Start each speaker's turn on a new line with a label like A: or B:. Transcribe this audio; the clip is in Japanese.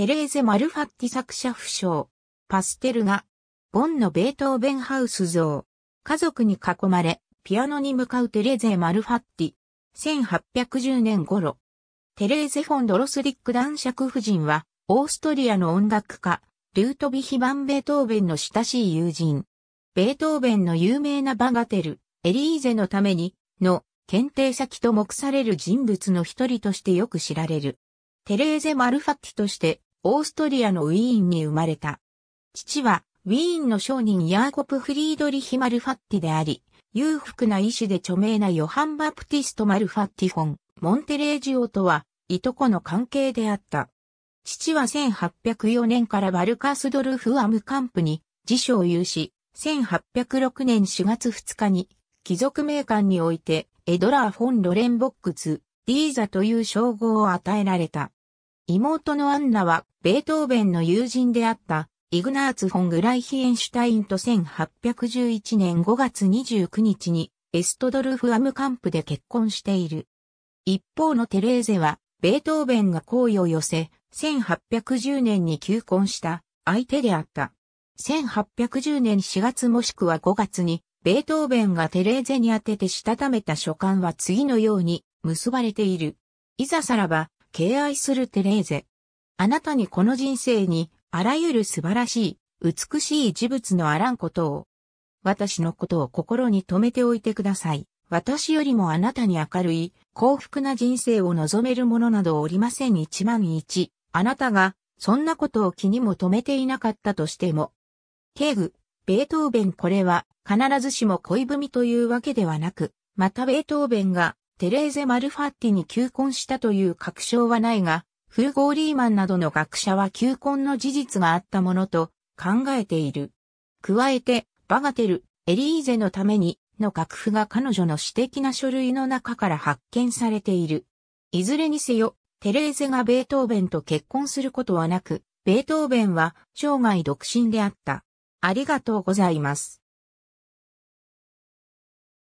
A: テレーゼ・マルファッティ作者不詳。パステルが、ボンのベートーベンハウス像。家族に囲まれ、ピアノに向かうテレーゼ・マルファッティ。1810年頃。テレーゼ・フォン・ドロスリック男爵夫人は、オーストリアの音楽家、ルートビヒ・バン・ベートーベンの親しい友人。ベートーベンの有名なバガテル、エリーゼのために、の、検定先と目される人物の一人としてよく知られる。テレーゼ・マルファッティとして、オーストリアのウィーンに生まれた。父は、ウィーンの商人ヤーコプ・フリードリヒ・マルファッティであり、裕福な医師で著名なヨハン・バプティスト・マルファッティフォン、モンテレージオとは、いとこの関係であった。父は1804年からバルカースドルフ・アムカンプに辞書を有し、1806年4月2日に、貴族名館において、エドラー・フォン・ロレンボックツ、ディーザという称号を与えられた。妹のアンナは、ベートーベンの友人であった、イグナーツ・フォン・グライヒエンシュタインと1811年5月29日に、エストドルフ・アムカンプで結婚している。一方のテレーゼは、ベートーベンが好意を寄せ、1810年に求婚した相手であった。1810年4月もしくは5月に、ベートーベンがテレーゼに当ててしたためた書簡は次のように結ばれている。いざさらば、敬愛するテレーゼ。あなたにこの人生に、あらゆる素晴らしい、美しい事物のあらんことを、私のことを心に留めておいてください。私よりもあなたに明るい、幸福な人生を望めるものなどおりません一万一。あなたが、そんなことを気にも留めていなかったとしても。ケーグ、ベートーベンこれは、必ずしも恋文というわけではなく、またベートーベンが、テレーゼ・マルファッティに求婚したという確証はないが、フーゴー・リーマンなどの学者は求婚の事実があったものと考えている。加えて、バガテル、エリーゼのためにの楽譜が彼女の私的な書類の中から発見されている。いずれにせよ、テレーゼがベートーベンと結婚することはなく、ベートーベンは生涯独身であった。ありがとうございます。